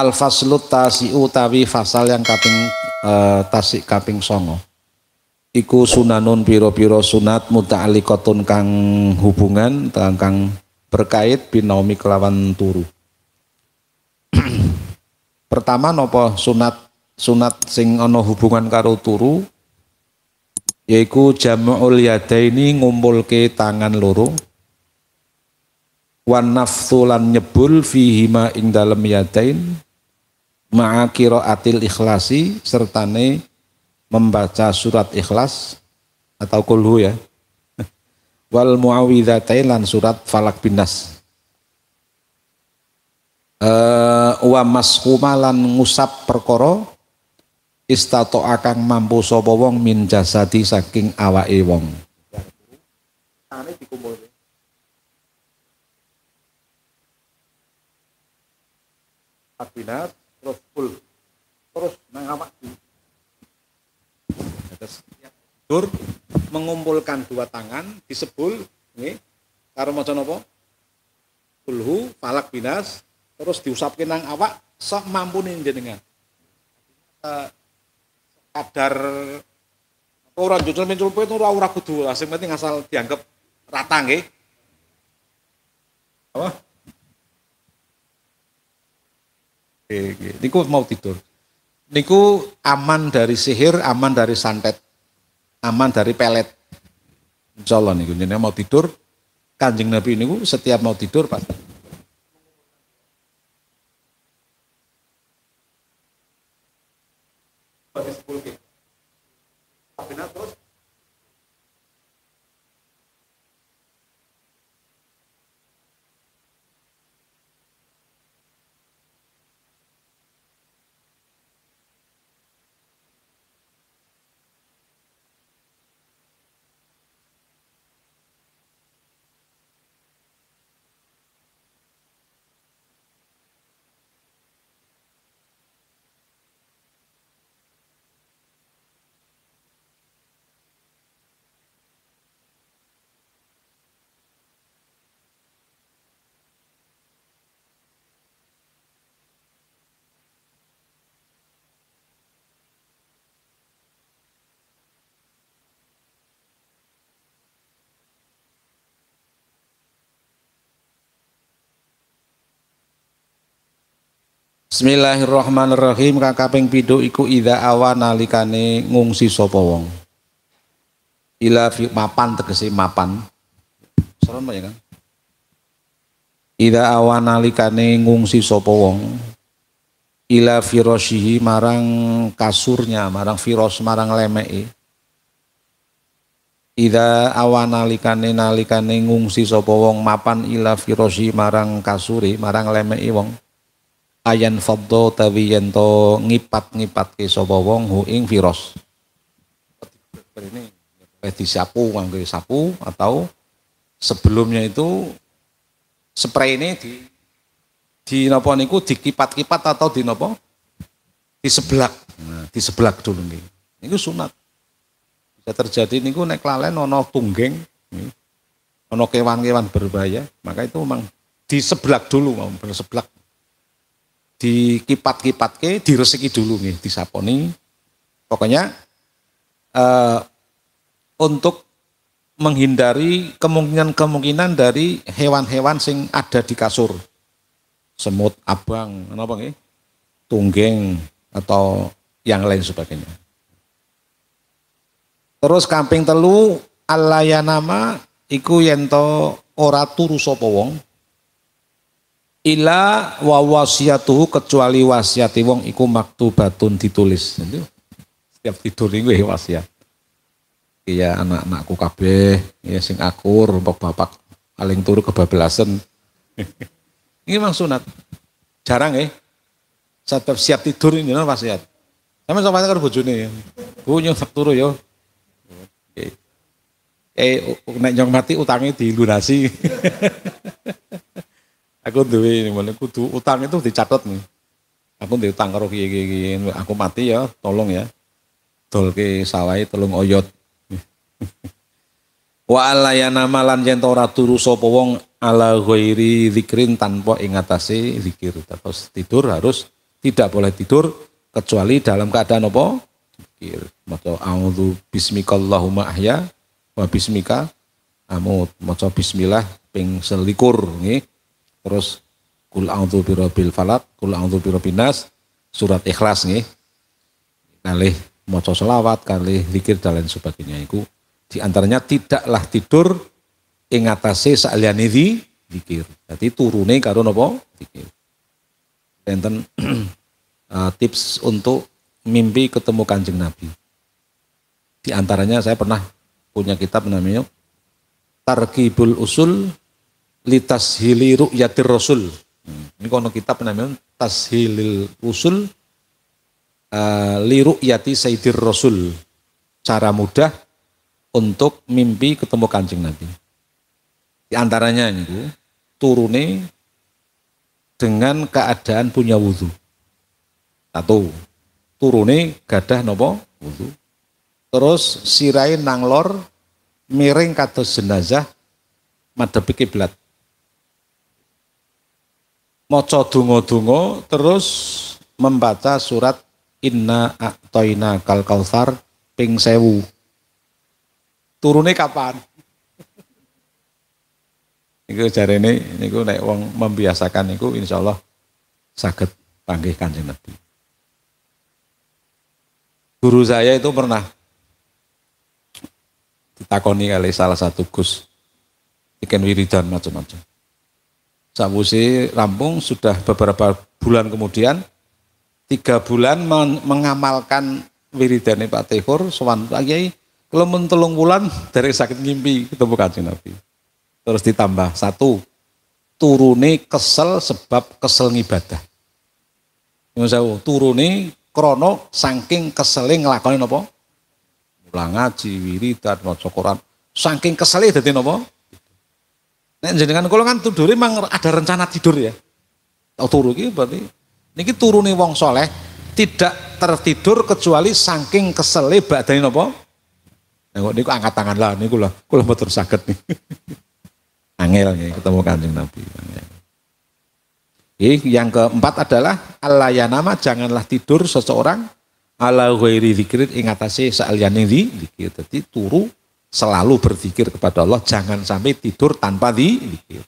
al faslut tasi utawi fasal yang kaping uh, tasik kaping songo iku sunanun piro-piro sunat alikotun kang hubungan kang berkait binomi kelawan turu pertama nopo sunat sunat sing ono hubungan karo turu yaiku jam'ul yadaini ke tangan loro wan nafsulan nyebul fihima ing dalem yadain ma'akiro atil ikhlasi serta ne membaca surat ikhlas atau kulhu ya wal muawidatain lan surat falak binas uh, eh, wa maskumalan ngusap perkoro istato akan mampu sapa wong min jasadi saking awake wong Akbinat, terus full terus mengawasi terus tur mengumpulkan dua tangan sebul ini karo maca napa kulhu palak binas terus diusapin nang awak sok nih jenengan eh, orang ora jujur menculpe itu orang orang kudu asing penting asal dianggap rata nggih apa Niku mau tidur. Niku aman dari sihir, aman dari santet, aman dari pelet. Insya Allah niku. Jadi mau tidur, kanjeng Nabi niku setiap mau tidur pasti. Bismillahirrahmanirrahim kang kaping pindho iku idza awa nalikane ngungsi sapa wong. Ila fi mapan tegese mapan. Seron ya kan? Idza awa nalikane ngungsi sapa wong. Ila firasyihi marang kasurnya, marang firos, marang lemeke. Ida awanalikane nalikane ngungsi sapa wong mapan ila firosi marang kasuri marang lemei wong ayan faddo tawi yento ngipat ngipat ke sobowong wong hu ing virus. Ini boleh disapu nganggo sapu atau sebelumnya itu spray ini di di nopo niku dikipat-kipat atau di nopo di sebelak nah, di sebelak dulu nih ini sunat bisa terjadi niku naik lalen ono tunggeng ono kewan-kewan berbahaya maka itu memang di sebelak dulu mau seblak di kipat kipat ke, diresiki dulu nih, di disaponi. Pokoknya uh, untuk menghindari kemungkinan-kemungkinan dari hewan-hewan sing ada di kasur. Semut abang, apa nih? Tunggeng atau yang lain sebagainya. Terus kamping telu alaya nama iku yento ora turu sapa wong ila wa wasiatuhu kecuali wasiati wong iku maktubatun ditulis. setiap tidur ini ya wasiat. Iya anak-anakku kabeh, iya sing akur, bapak-bapak paling turu kebablasan. ini memang sunat. Jarang ya. Eh? Saat siap tidur ini kan wasiat. Sama sama kan bojone ya. Bu nyong sak turu ya Eh nek nyong mati utangnya dilunasi. aku duwe ini kudu utang itu dicatat nih. Aku duwe utang karo kiye aku mati ya tolong ya. Dolke sawai tolong oyot. Wa ya malan yen ora turu sapa wong ala ghairi zikrin tanpa ingatasi zikir. Terus tidur harus tidak boleh tidur kecuali dalam keadaan apa? Zikir. Maca a'udzu bismikallahumma ahya wa bismika amut. Maca bismillah ping selikur nggih terus kul a'udzu birabbil falat, kul a'udzu birabbin nas, surat ikhlas nih. kali maca selawat, kali zikir dan lain sebagainya iku di antaranya tidaklah tidur ing atase saliyane di zikir. Jadi turune karo napa? Zikir. Enten eh, tips untuk mimpi ketemu Kanjeng Nabi. Di antaranya saya pernah punya kitab namanya Tarkibul Usul Hiliruk ru'yatir rasul. Ini kono kitab namanya tashilil usul uh, li Yati sayyidir rasul. Cara mudah untuk mimpi ketemu kancing Nabi. Di antaranya ini turune dengan keadaan punya wudhu. Satu, turune gadah nopo wudhu. Terus sirai nanglor miring kados jenazah madhep kiblat moco dungo-dungo terus membaca surat Inna Aktoina Kal Kautsar ping sewu. Turune kapan? Iku jari ini, niku naik uang membiasakan niku insya Allah sakit panggil kanjeng Nabi. Guru saya itu pernah ditakoni oleh salah satu gus ikan wiridan macam-macam. Sambusi rampung sudah beberapa bulan kemudian tiga bulan mengamalkan wiridane Pak Tehur sowan Pak Kiai telung telung bulan dari sakit ngimpi ketemu kanjeng Nabi terus ditambah satu turuni kesel sebab kesel ngibadah misalnya turuni krono saking kesel ngelakoni nopo. mulang ngaji wiridan maca koran saking keselih dadi nopo. Nek jenengan kula kan tidur memang ada rencana tidur ya. Tau turu iki berarti niki turune wong soleh tidak tertidur kecuali saking kesele badane napa? Nah, niku angkat tangan lah niku lah, kula mboten saged nih. Angel nih ketemu Kanjeng Nabi. Ini Yang keempat adalah alayanama janganlah tidur seseorang ala ghairi ingatasi ing atase saliyane dzikir. Dadi turu Selalu berzikir kepada Allah, jangan sampai tidur tanpa zikir.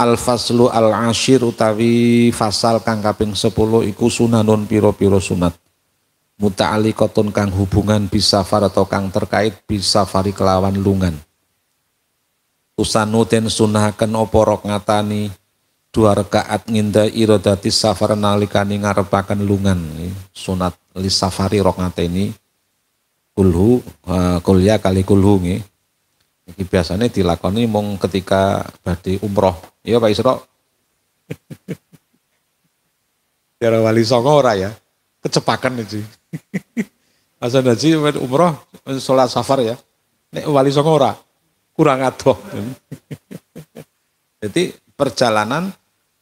Al-faslu al-ashir utawi fasal kang kaping 10 iku sunanun piro-piro sunat. Muta'alikotun kang hubungan bisafar atau kang terkait bisafari kelawan lungan. Usanu den sunahaken apa ngatani dua rakaat nginda irodati safar nalikani ngarepaken lungan sunat li safari rok ngateni kulhu uh, eh, kuliah kali kulhu Biasanya biasanya dilakoni mong ketika berarti umroh. Iya Pak Isro. Daerah Wali Songo ora ya. Kecepakan itu. Hasan Haji umroh sholat safar ya. Nek Wali Songo ora. Kurang atuh Jadi perjalanan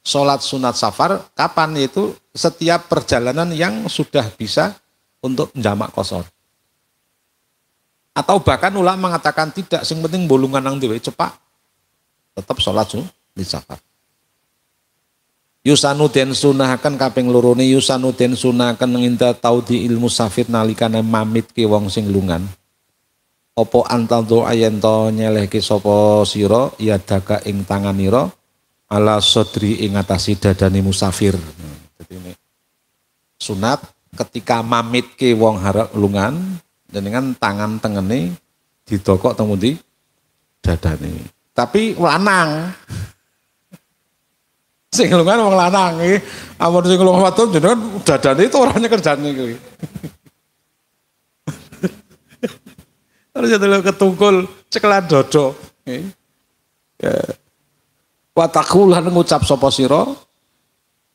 sholat sunat safar kapan itu setiap perjalanan yang sudah bisa untuk jamak kosor. Atau bahkan ulama mengatakan tidak, sing penting bolongan nang dhewe cepak tetap sholat su di safar Yusanu den sunahkan kaping ne yusanu den sunahkan nginta tau di ilmu safir nalikane mamit ki wong sing lungan. Opo antal doa yen to nyelehke sapa sira ya daga ing tanganira ala sodri ing atasi dadane musafir. Hmm, jadi ini sunat ketika mamit ke wong harap lungan jenengan tangan tengene didokok temu di dadane. Tapi lanang. Sing lungan wong lanang iki, amun sing lunga wadon jenengan dadane itu orangnya kerjane nih. Terus jadilah ya ketungkul ceklan dodo. Ya. Watakulan ngucap sopo siro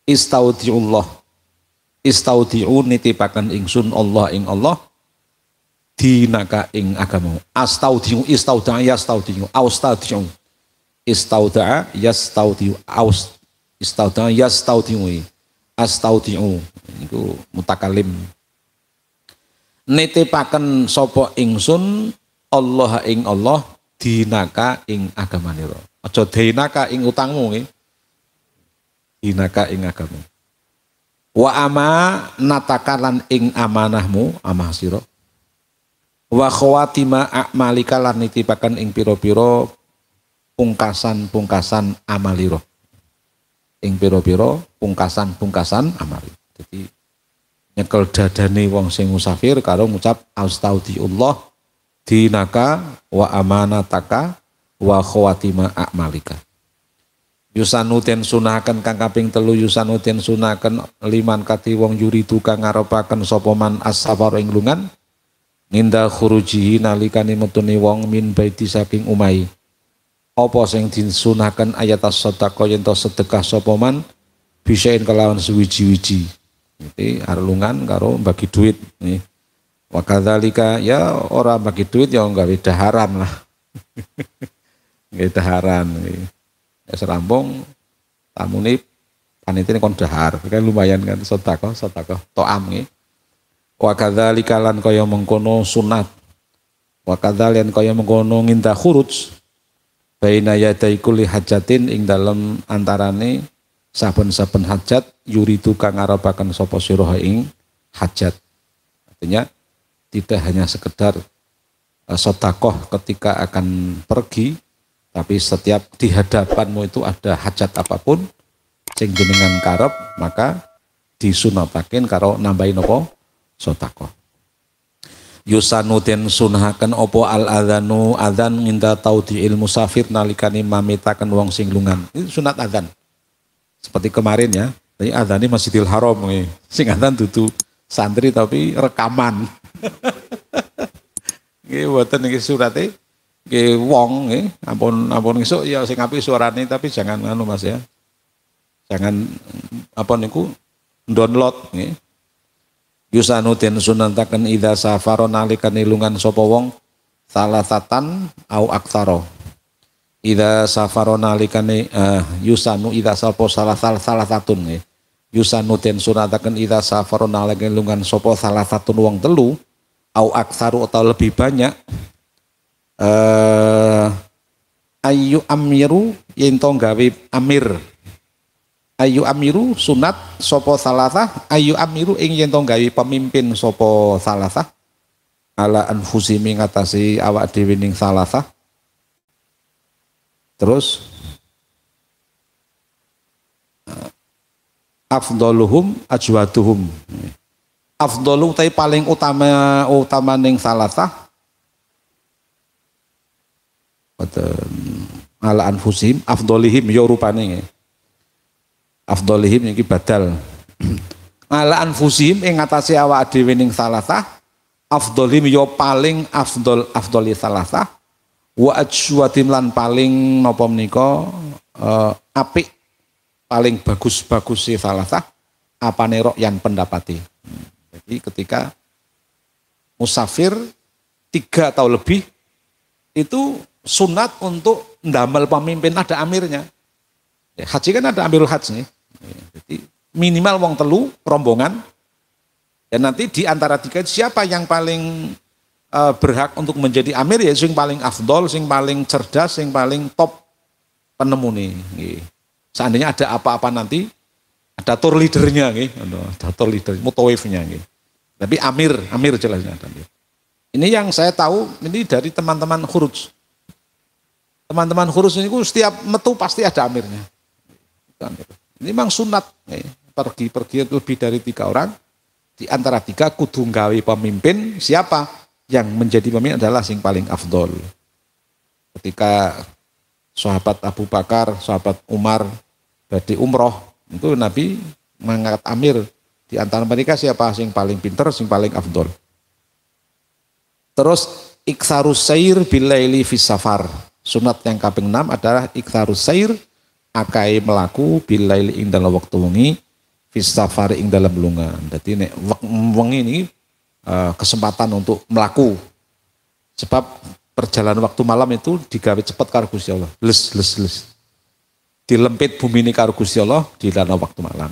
istaudiullah istaudiu nitipakan ingsun Allah ing Allah dinaka ing agamamu astaudiu istauda yastaudiu austaudiu istauda yastaudiu aus istauda yastaudiu astaudiu niku mutakalim sopo sapa ingsun Allah ing Allah dinaka ing agamanira aja dinaka ing utangmu nggih dinaka ing agamamu wa ama natakalan ing amanahmu amah sira wa khawatima a'malika lan nitipaken ing pira-pira pungkasan-pungkasan amaliro. Ing pira-pira pungkasan-pungkasan amali. Jadi nyekel dadane wong sing musafir karo ngucap astaudiullah dinaka wa amanataka wa khawatima a'malika. Yusanuten sunaken kang kaping telu yusanuten sunakan liman kati wong yuri tukang ngarepaken sapa man as-safar ing Ninda khurujihi nalikani metuni wong min baiti saking umai. Apa sing disunahkan ayat as-sadaqah yen to sedekah sapa man bisain kelawan suwiji-wiji. Jadi arlungan karo bagi duit. Nih. Wakadhalika ya orang bagi duit ya nggak haram lah. beda haram. Ya serampung tamu ini kon dahar. Kan lumayan kan sotako, sotako, toam nih. Wakadali kalan kau kaya mengkono sunat wa kau kaya mengkono nginta khuruj baina yadai kulli hajatin ing dalam antarane saben-saben hajat yuri kang arabakan sapa sira ing hajat artinya tidak hanya sekedar sotakoh eh, ketika akan pergi, tapi setiap di hadapanmu itu ada hajat apapun, sing jenengan karep, maka disunatakin karo nambahin nopo Yusanu Yusanuten sunahkan opo al adzanu adzan minta tau di ilmu safir nalikani mamitaken wong sing lungan. Itu sunat adzan. Seperti kemarin ya, tadi adzan ini Masjidil Haram nih. Sing adzan dudu santri tapi rekaman. Nggih mboten iki surate nggih wong nggih ampun ampun ngisuk ya sing apik suarane tapi jangan anu Mas ya. Jangan apa niku download nggih Yusanudin sunantaken idha safaro nalikan ilungan sapa wong salasatan au aktaro. Idha safaro nalikan uh, eh, yusanu idha sopo salah salah satun Yusanu Yusanudin sunantaken idha safaro nalikan ilungan sopo salah satun wong telu au aksaru atau lebih banyak uh, ayu amiru yintong gawib gawe amir ayu amiru sunat sopo salasah ayu amiru ing yen gawe pemimpin sopo salasah ala anfusi mengatasi awak dewi ning salasah terus eh, afdoluhum ajwaduhum afdolu tapi paling utama utama ning salasah ala anfusim, afdolihim ya rupane afdolihim yang badal ala anfusihim yang ngatasi awak dhewe ning salasah afdolihim yo ya paling afdol afdoli salasah wa ajwadim lan paling nopom niko uh, eh, apik paling bagus-bagus si salasah apa nerok yang pendapati jadi ketika musafir tiga atau lebih itu sunat untuk ndamel pemimpin ada amirnya ya, haji kan ada amirul haji nih Iya, jadi minimal wong telu rombongan dan nanti di antara tiga siapa yang paling uh, berhak untuk menjadi amir ya sing paling afdol, sing paling cerdas, sing paling top penemu nih. Seandainya ada apa-apa nanti ada tour leadernya nih, ada tour leader mutawifnya nih. Tapi amir, amir jelasnya tadi. Ini yang saya tahu ini dari teman-teman khuruj. Teman-teman khuruj ini setiap metu pasti ada amirnya. Itu amir. Ini memang sunat. Eh, pergi-pergi lebih dari tiga orang, di antara tiga kudu gawe pemimpin, siapa yang menjadi pemimpin adalah sing paling afdol. Ketika sahabat Abu Bakar, sahabat Umar, berarti umroh, itu Nabi mengangkat Amir, di antara mereka siapa sing paling pinter, sing paling afdol. Terus iksarus sair bilaili fisafar Sunat yang kaping enam adalah iksarus sair akai melaku bilail ing dalam waktu wengi fis ing dalam lungan Jadi nek wengi ini eh, kesempatan untuk melaku. Sebab perjalanan waktu malam itu digawe cepat karo Gusti Allah. Les les les. Dilempit bumi ini karo Gusti Allah di dalam waktu malam.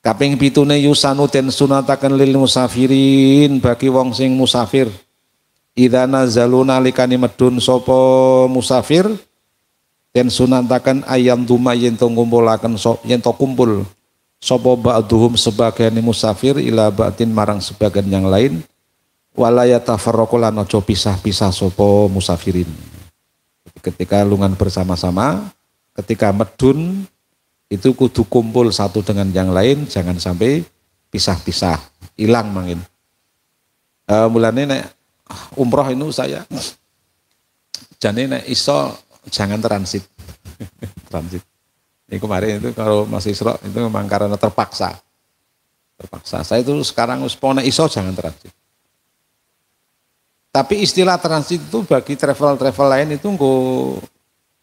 Kaping pitune yusanu den sunataken lil musafirin bagi wong sing musafir. idana nazalu nalikane medun sapa musafir dan sunantakan ayam duma yang to so, yang to kumpul sapa sebagian musafir ila batin marang sebagian yang lain walaya tafarraqu ojo pisah-pisah sopo musafirin ketika lungan bersama-sama ketika medun itu kudu kumpul satu dengan yang lain jangan sampai pisah-pisah hilang mangin uh, mulane umroh ini saya jadi nek iso jangan transit. transit. Ini kemarin itu kalau masih Isro itu memang karena terpaksa. Terpaksa. Saya itu sekarang uspone iso jangan transit. Tapi istilah transit itu bagi travel-travel lain itu nggo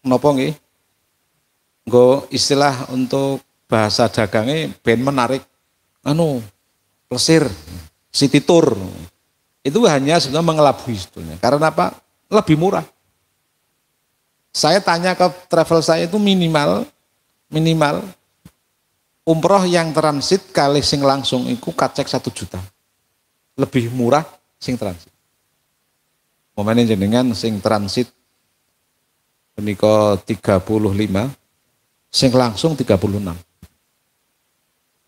nopo nggih? Nggo istilah untuk bahasa dagangnya ben menarik anu plesir city tour itu hanya sebenarnya mengelabui sebetulnya karena apa lebih murah saya tanya ke travel saya itu minimal minimal umroh yang transit kali sing langsung itu kacek satu juta. Lebih murah sing transit. Momennya dengan sing transit menika 35 sing langsung 36.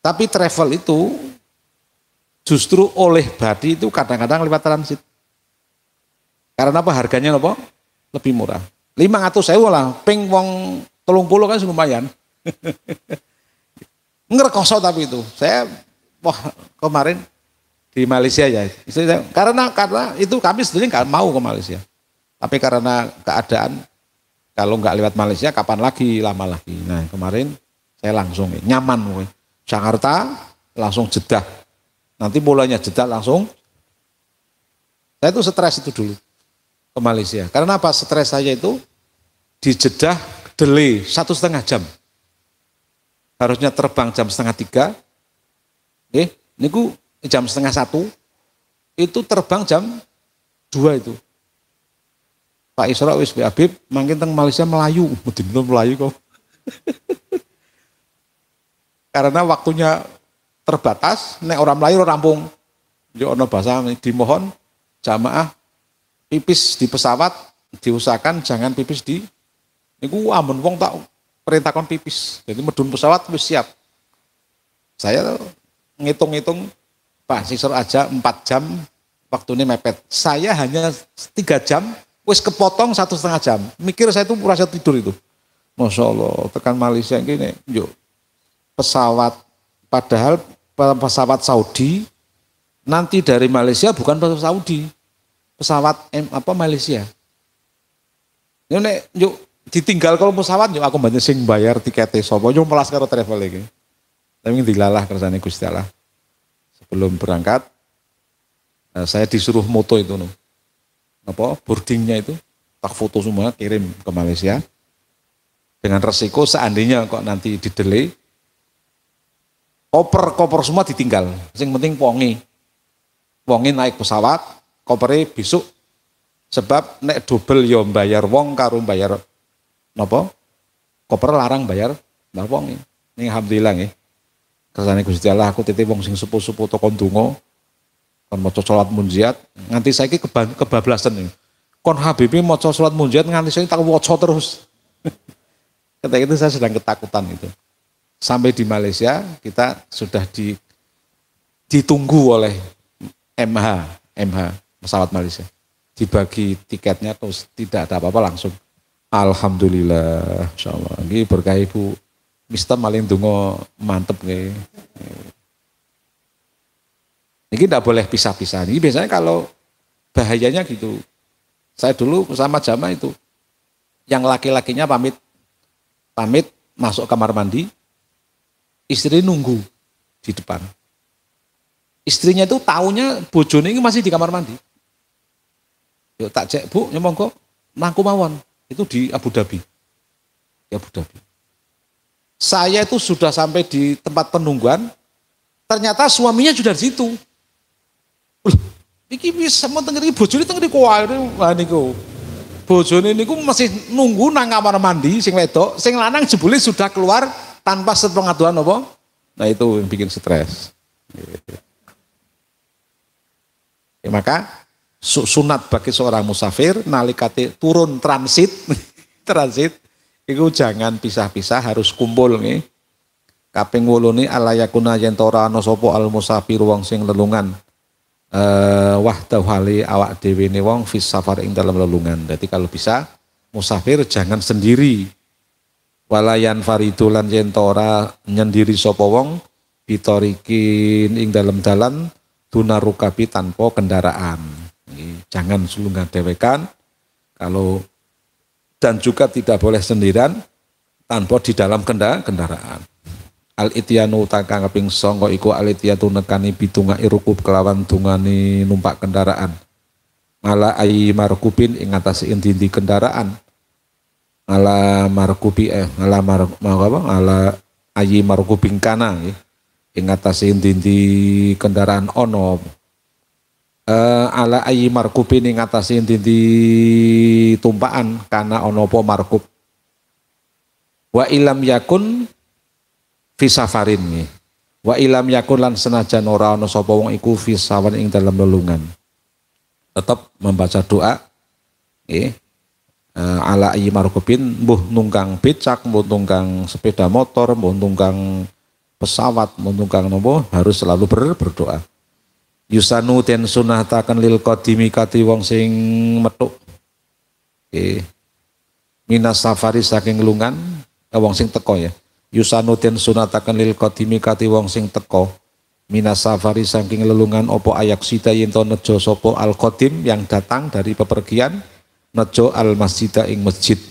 Tapi travel itu justru oleh badi itu kadang-kadang lewat transit. Karena apa harganya apa? Lebih murah ratus sewu lah, ping wong telung puluh kan lumayan. Ngerkoso tapi itu. Saya wah kemarin di Malaysia ya. Saya, karena karena itu kami sebenarnya nggak mau ke Malaysia. Tapi karena keadaan kalau nggak lewat Malaysia kapan lagi lama lagi. Nah kemarin saya langsung nyaman woy. Jakarta langsung jeda Nanti bolanya jeda langsung. Saya itu stres itu dulu ke Malaysia. Karena apa stres saya itu di Jeddah delay satu setengah jam. Harusnya terbang jam setengah tiga, eh, niku jam setengah satu, itu terbang jam dua itu. Pak Isra wis Habib, makin teng Malaysia Melayu, mudin Melayu kok. Karena waktunya terbatas, nek orang Melayu orang rampung. Yo ono bahasa dimohon jamaah pipis di pesawat diusahakan jangan pipis di Niku amun wong tak perintahkan pipis. Jadi medun pesawat wis siap. Saya ngitung-ngitung Pak Sisor aja 4 jam waktu ini mepet. Saya hanya tiga jam, wis kepotong satu setengah jam. Mikir saya itu merasa tidur itu. Masya Allah, tekan Malaysia gini, yuk pesawat, padahal pesawat Saudi nanti dari Malaysia bukan pesawat Saudi, pesawat M, apa Malaysia. Ini yuk ditinggal kalau pesawat yo aku banyak sing bayar tiketnya sapa yo melas karo travel iki. Tapi dilalah kersane Gusti Allah. Sebelum berangkat eh, saya disuruh moto itu no. Apa boardingnya itu tak foto semua kirim ke Malaysia dengan resiko seandainya kok nanti di delay koper koper semua ditinggal Sing penting wonge. Wonge naik pesawat kopernya besok sebab nek double yo ya bayar wong karo bayar nopo koper larang bayar mbah wong ini alhamdulillah nih kesannya Gusti Allah aku titip wong sing sepuh-sepuh tokon tungo, kon mau cocolat munjiat nganti saya keba kebablasan nih. kon Habibi mau cocolat munjiat nganti saya tak wocot terus ketika itu saya sedang ketakutan itu sampai di Malaysia kita sudah di ditunggu oleh MH MH pesawat Malaysia dibagi tiketnya terus tidak ada apa-apa langsung Alhamdulillah, insyaallah. Ini berkah Ibu. Mista maling dungo mantep nih. Ini tidak boleh pisah-pisah. Ini biasanya kalau bahayanya gitu. Saya dulu sama jama itu. Yang laki-lakinya pamit pamit masuk kamar mandi, istri nunggu di depan. Istrinya itu taunya bojone ini masih di kamar mandi. Yuk tak cek bu, nyemongko, nangkumawan. mangku mawon itu di Abu Dhabi. Di Abu Dhabi. Saya itu sudah sampai di tempat penungguan, ternyata suaminya sudah di situ. Iki bisa mau tenggeri bojone tengeri kuwi wah niku. Bojone niku masih nunggu nang kamar mandi sing wedok, sing lanang jebule sudah keluar tanpa sepengetahuan apa? Nah itu yang bikin stres. Iya, iya. Ya, maka sunat bagi seorang musafir nalikati turun transit transit itu jangan pisah-pisah harus kumpul nih kaping wolu alayakuna jentora nosopo al musafir wong sing lelungan eh wah awak dewi nih wong fis safar ing dalam lelungan jadi kalau bisa musafir jangan sendiri walayan faridulan jentora nyendiri sopo wong bitorikin ing dalam dalan dunarukabi tanpa kendaraan jangan sulungan dewekan kalau dan juga tidak boleh sendirian tanpa di dalam kendaraan kendaraan. Al itianu takang kaping songko iku al itianu nekani pitunga irukup kelawan tungani numpak kendaraan. Mala ayi marukupin ingatasi inti inti kendaraan. Mala marukupi eh mala mar mau apa? Mala ayi markubing kana ya. Ing atas inti kendaraan ono uh, ala ayi markubi ini ngatasi inti tumpaan karena onopo markub wa ilam yakun fisafarin nih, wa ilam yakun lan senajan ora ono sapa wong iku visa sawan ing dalam lelungan tetap membaca doa eh uh, ala ayi markubin mbuh nunggang becak buh nunggang sepeda motor buh nunggang pesawat mbuh nunggang nopo harus selalu ber berdoa Yusanu ten sunah takan lil kodimi kati wong sing metuk. Nggih. Minas safari saking lungan eh, wong sing teko ya. Yusanu ten sunah takan lil kodimi kati wong sing teko. Minas safari saking lelungan opo ayak sita yinto nejo sopo al kodim yang datang dari pepergian nejo al masjidah ing masjid.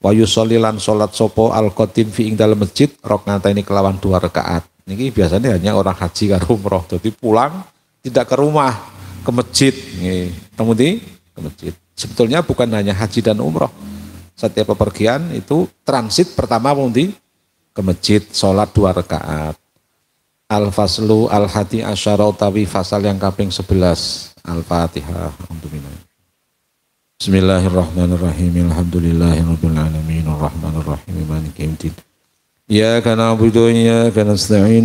wayu solilan solat sopo al kodim fi ing dalam masjid ngata ini kelawan dua rekaat Ini biasanya hanya orang haji karo umroh jadi pulang tidak ke rumah, ke masjid. Temudi ke masjid. Sebetulnya bukan hanya haji dan umroh. Setiap pepergian itu transit pertama mudi ke masjid, sholat dua rakaat. Al-Faslu Al-Hati Asyara utawi fasal yang kaping 11. Al-Fatihah. Bismillahirrahmanirrahim. Alhamdulillahirrahmanirrahim Alhamdulillahirrahmanirrahim Alhamdulillahirrahmanirrahim Maliki yaumiddin. إياك نعبد وإياك نستعين